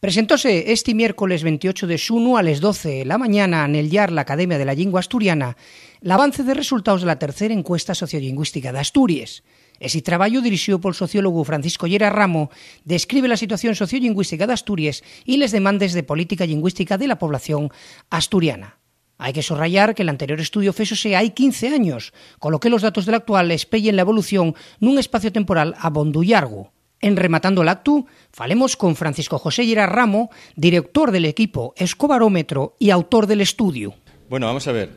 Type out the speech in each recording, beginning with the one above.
Presentóse este miércoles 28 de junio a las 12 de la mañana en el YAR, la Academia de la Lingua Asturiana el avance de resultados de la tercera encuesta sociolingüística de Asturias. Ese trabajo, dirigido por el sociólogo Francisco Llera Ramo describe la situación sociolingüística de Asturias y las demandas de política lingüística de la población asturiana. Hay que subrayar que el anterior estudio fésose hay 15 años, con lo que los datos del actual espellen la evolución en un espacio temporal abondo en Rematando el acto, falemos con Francisco José Llera Ramo, director del equipo Escobarómetro y autor del estudio. Bueno, vamos a ver,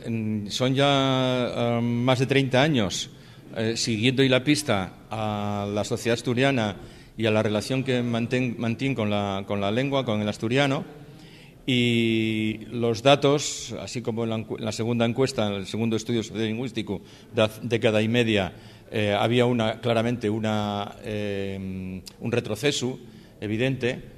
son ya eh, más de 30 años eh, siguiendo y la pista a la sociedad asturiana y a la relación que mantiene con la, con la lengua, con el asturiano. Y los datos, así como en la, segunda encuesta, en el segundo estudio sociolingüístico de década y media, eh, había una, claramente una, eh, un retroceso evidente.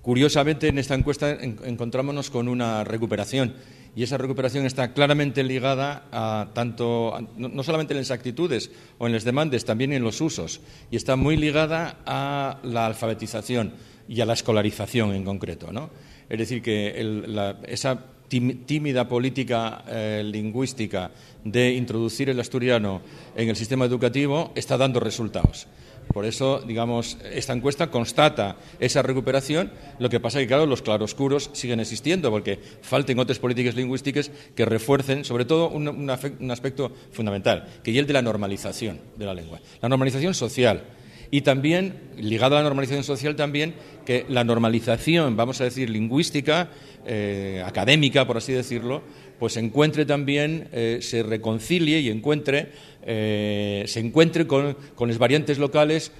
Curiosamente, en esta encuesta encontramos con una recuperación y esa recuperación está claramente ligada a tanto, no solamente en las actitudes o en las demandas, también en los usos, y está muy ligada a la alfabetización y a la escolarización en concreto. ¿no? Es decir, que esa tímida política eh, lingüística de introducir el asturiano en el sistema educativo está dando resultados. Por eso, digamos, esta encuesta constata esa recuperación. Lo que pasa es que, claro, los claroscuros siguen existiendo porque falten otras políticas lingüísticas que refuercen, sobre todo, un, un aspecto fundamental, que es el de la normalización de la lengua. La normalización social y también, ligado a la normalización social, también que la normalización, vamos a decir, lingüística, eh, académica, por así decirlo, pues encuentre también, eh, se reconcilie y encuentre, eh, se encuentre con, las variantes locales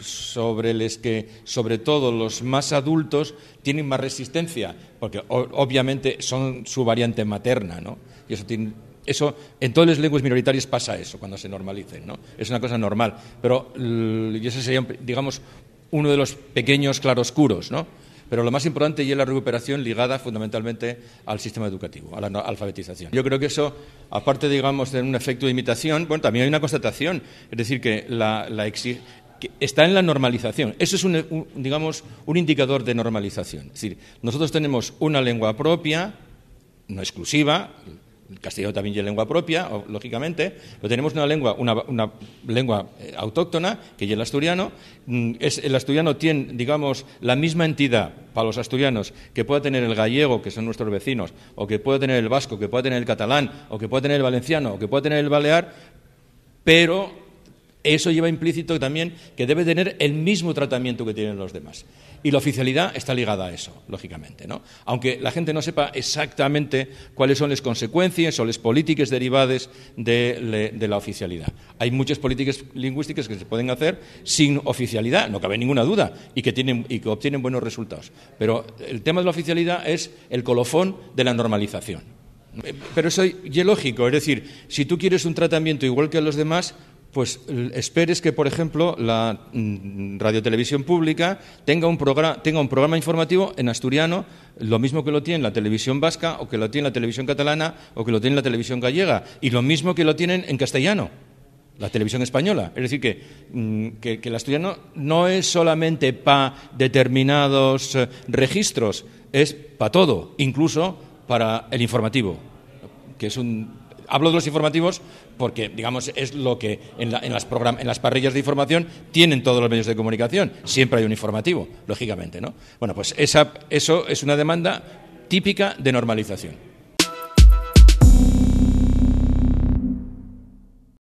sobre las que, sobre todo, los más adultos tienen más resistencia, porque obviamente son su variante materna, ¿no? Y eso tiene eso, en todas las lenguas minoritarias pasa eso cuando se normalicen, ¿no? Es una cosa normal. Pero y ese sería, digamos, uno de los pequeños claroscuros, ¿no? Pero lo más importante y es la recuperación ligada fundamentalmente al sistema educativo, a la alfabetización. Yo creo que eso, aparte, digamos, de un efecto de imitación, bueno, también hay una constatación, es decir, que la, está en la normalización. Eso es digamos, un indicador de normalización. Es decir, nosotros tenemos una lengua propia, no exclusiva, el castellano también tiene lengua propia, lógicamente, pero tenemos una lengua, una, lengua eh, autóctona, que es el asturiano. Mm, el asturiano tiene, digamos, la misma entidad para los asturianos que pueda tener el gallego, que son nuestros vecinos, o que pueda tener el vasco, que pueda tener el catalán, o que pueda tener el valenciano, o que pueda tener el balear, pero eso lleva implícito también que debe tener el mismo tratamiento que tienen los demás. Y la oficialidad está ligada a eso, lógicamente. ¿no? Aunque la gente no sepa exactamente cuáles son las consecuencias o las políticas derivadas de, la oficialidad. Hay muchas políticas lingüísticas que se pueden hacer sin oficialidad, no cabe ninguna duda, y que, tienen, y que obtienen buenos resultados. Pero el tema de la oficialidad es el colofón de la normalización. Eh, pero eso es lógico, es decir, si tú quieres un tratamiento igual que a los demás, pues esperes que, por ejemplo, la mm, radiotelevisión pública tenga un, programa, tenga un programa informativo en asturiano, lo mismo que lo tiene la televisión vasca, o que lo tiene la televisión catalana, o que lo tiene la televisión gallega, y lo mismo que lo tienen en castellano, la televisión española. Es decir, que, mm, que, que el asturiano no es solamente para determinados eh, registros, es para todo, incluso para el informativo, que es un Hablo de los informativos porque, digamos, es lo que en, las, en las parrillas de información tienen todos los medios de comunicación. Siempre hay un informativo, lógicamente, ¿no? Bueno, pues eso es una demanda típica de normalización.